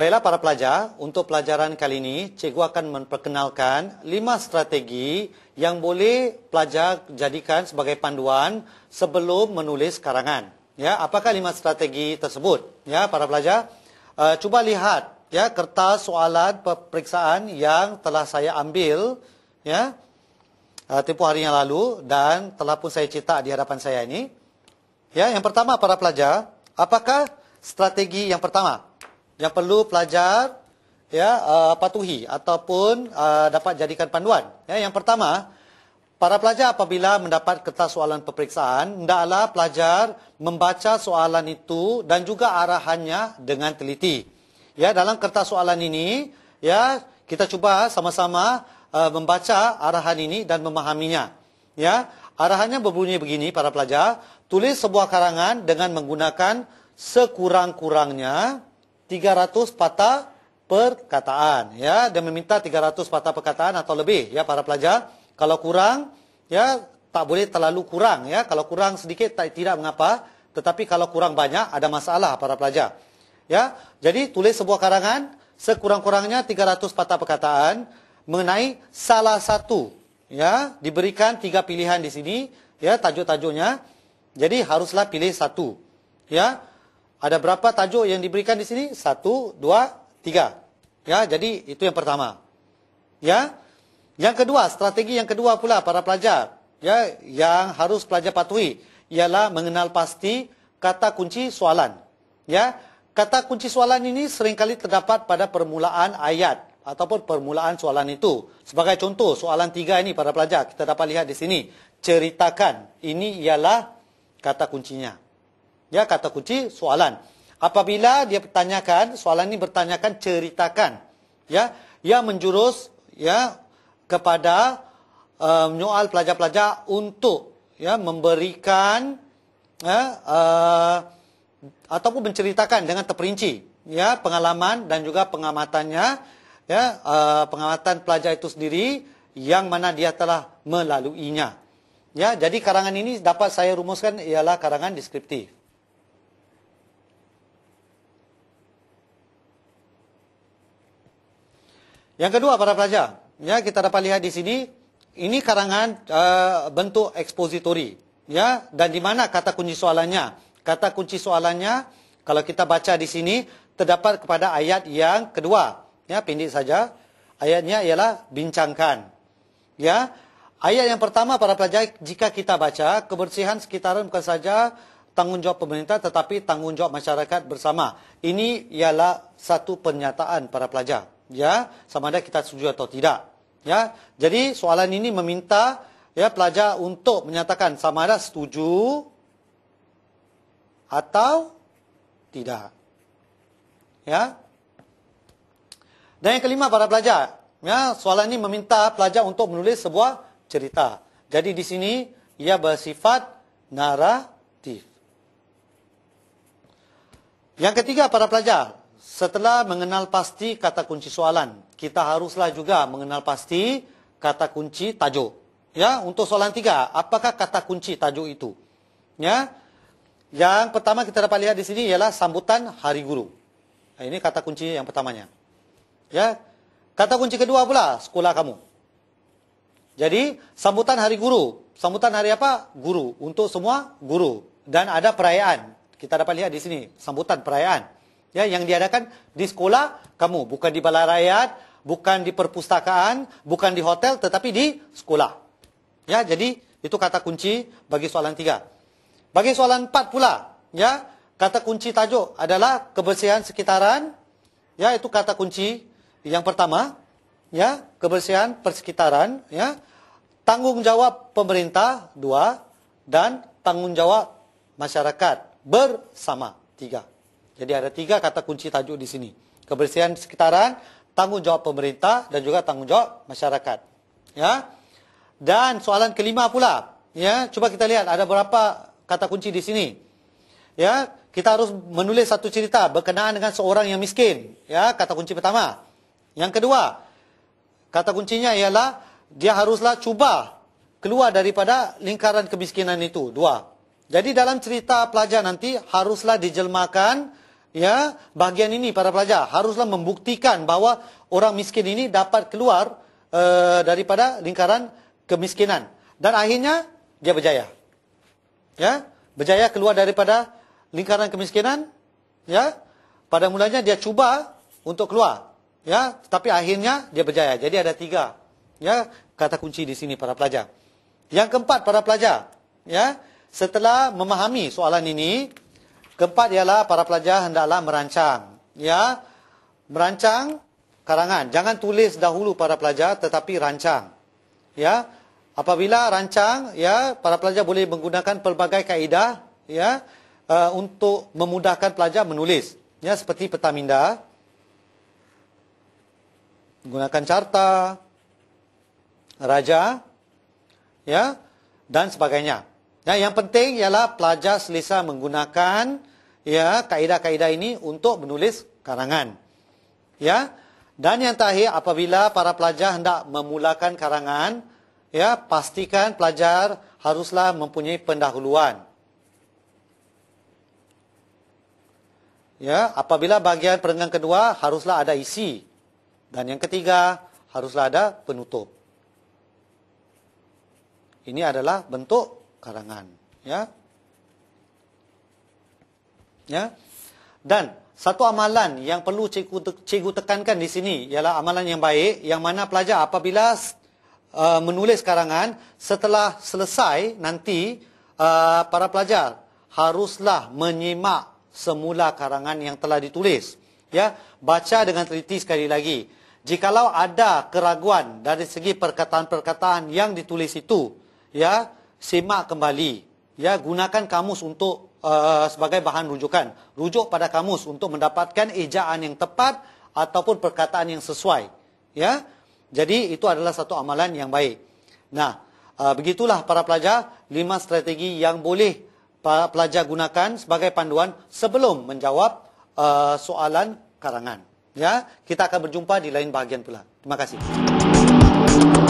Baiklah para pelajar, untuk pelajaran kali ini cikgu akan memperkenalkan lima strategi yang boleh pelajar jadikan sebagai panduan sebelum menulis karangan. Ya, apakah lima strategi tersebut? Ya, para pelajar, uh, cuba lihat ya kertas soalan peperiksaan yang telah saya ambil ya uh, tempoh hari yang lalu dan telah pun saya cetak di hadapan saya ini. Ya, yang pertama para pelajar, apakah strategi yang pertama? yang perlu pelajar ya uh, patuhi ataupun uh, dapat jadikan panduan. Ya, yang pertama, para pelajar apabila mendapat kertas soalan peperiksaan, hendaklah pelajar membaca soalan itu dan juga arahannya dengan teliti. Ya, dalam kertas soalan ini, ya, kita cuba sama-sama uh, membaca arahan ini dan memahaminya. Ya, arahannya berbunyi begini para pelajar, tulis sebuah karangan dengan menggunakan sekurang-kurangnya 300 patah perkataan ya Dan meminta 300 patah perkataan atau lebih ya para pelajar kalau kurang ya tak boleh terlalu kurang ya kalau kurang sedikit tak tidak mengapa tetapi kalau kurang banyak ada masalah para pelajar ya jadi tulis sebuah karangan sekurang-kurangnya 300 patah perkataan mengenai salah satu ya diberikan tiga pilihan di sini ya tajuk-tajuknya jadi haruslah pilih satu ya ada berapa tajuk yang diberikan di sini? Satu, dua, tiga. Ya, jadi itu yang pertama. Ya, yang kedua strategi yang kedua pula para pelajar. Ya, yang harus pelajar patuhi ialah mengenal pasti kata kunci soalan. Ya, kata kunci soalan ini seringkali terdapat pada permulaan ayat ataupun permulaan soalan itu. Sebagai contoh, soalan tiga ini para pelajar kita dapat lihat di sini. Ceritakan ini ialah kata kuncinya. Ya, kata kunci soalan. Apabila dia bertanyakan, soalan ini bertanyakan ceritakan. Ya, ia menjurus ya kepada menyoal um, pelajar-pelajar untuk ya memberikan ya uh, ataupun menceritakan dengan terperinci ya pengalaman dan juga pengamatannya ya uh, pengamatan pelajar itu sendiri yang mana dia telah melaluinya ya jadi karangan ini dapat saya rumuskan ialah karangan deskriptif Yang kedua para pelajar, ya kita dapat lihat di sini ini karangan uh, bentuk ekspositori, ya dan di mana kata kunci soalannya? Kata kunci soalannya kalau kita baca di sini terdapat kepada ayat yang kedua, ya pendek saja. Ayatnya ialah bincangkan. Ya. Ayat yang pertama para pelajar jika kita baca kebersihan sekitaran bukan saja tanggungjawab pemerintah tetapi tanggungjawab masyarakat bersama. Ini ialah satu pernyataan para pelajar ya sama ada kita setuju atau tidak ya jadi soalan ini meminta ya pelajar untuk menyatakan sama ada setuju atau tidak ya dan yang kelima para pelajar ya soalan ini meminta pelajar untuk menulis sebuah cerita jadi di sini ia bersifat naratif yang ketiga para pelajar Setelah mengenal pasti kata kunci soalan, kita haruslah juga mengenal pasti kata kunci tajuk. Ya, untuk soalan tiga, apakah kata kunci tajuk itu? Ya, yang pertama kita dapat lihat di sini ialah sambutan Hari Guru. Ini kata kunci yang pertamanya. Ya, kata kunci kedua pula sekolah kamu. Jadi sambutan Hari Guru, sambutan hari apa? Guru untuk semua guru dan ada perayaan. Kita dapat lihat di sini sambutan perayaan ya yang diadakan di sekolah kamu bukan di balai rakyat bukan di perpustakaan bukan di hotel tetapi di sekolah ya jadi itu kata kunci bagi soalan tiga bagi soalan empat pula ya kata kunci tajuk adalah kebersihan sekitaran ya itu kata kunci yang pertama ya kebersihan persekitaran ya tanggungjawab pemerintah dua dan tanggungjawab masyarakat bersama tiga jadi ada tiga kata kunci tajuk di sini. Kebersihan sekitaran, tanggungjawab pemerintah dan juga tanggungjawab masyarakat. Ya. Dan soalan kelima pula, ya, cuba kita lihat ada berapa kata kunci di sini. Ya, kita harus menulis satu cerita berkenaan dengan seorang yang miskin, ya, kata kunci pertama. Yang kedua, kata kuncinya ialah dia haruslah cuba keluar daripada lingkaran kemiskinan itu. Dua. Jadi dalam cerita pelajar nanti haruslah dijelmakan ya bahagian ini para pelajar haruslah membuktikan bahawa orang miskin ini dapat keluar uh, daripada lingkaran kemiskinan dan akhirnya dia berjaya ya berjaya keluar daripada lingkaran kemiskinan ya pada mulanya dia cuba untuk keluar ya tetapi akhirnya dia berjaya jadi ada tiga ya kata kunci di sini para pelajar yang keempat para pelajar ya setelah memahami soalan ini Keempat ialah para pelajar hendaklah merancang. Ya, merancang karangan. Jangan tulis dahulu para pelajar tetapi rancang. Ya, apabila rancang, ya, para pelajar boleh menggunakan pelbagai kaedah, ya, uh, untuk memudahkan pelajar menulis. Ya, seperti peta minda, menggunakan carta, raja, ya, dan sebagainya. Ya, yang penting ialah pelajar selesa menggunakan ya kaedah-kaedah ini untuk menulis karangan. Ya. Dan yang terakhir apabila para pelajar hendak memulakan karangan, ya pastikan pelajar haruslah mempunyai pendahuluan. Ya, apabila bahagian perenggan kedua haruslah ada isi. Dan yang ketiga haruslah ada penutup. Ini adalah bentuk karangan, ya ya. Dan satu amalan yang perlu cikgu cikgu tekankan di sini ialah amalan yang baik yang mana pelajar apabila uh, menulis karangan setelah selesai nanti uh, para pelajar haruslah menyimak semula karangan yang telah ditulis ya baca dengan teliti sekali lagi jikalau ada keraguan dari segi perkataan-perkataan yang ditulis itu ya simak kembali ya gunakan kamus untuk uh, sebagai bahan rujukan. Rujuk pada kamus untuk mendapatkan ejaan yang tepat ataupun perkataan yang sesuai. Ya, jadi itu adalah satu amalan yang baik. Nah, uh, begitulah para pelajar lima strategi yang boleh para pelajar gunakan sebagai panduan sebelum menjawab uh, soalan karangan. Ya, kita akan berjumpa di lain bahagian pula. Terima kasih. Thank you.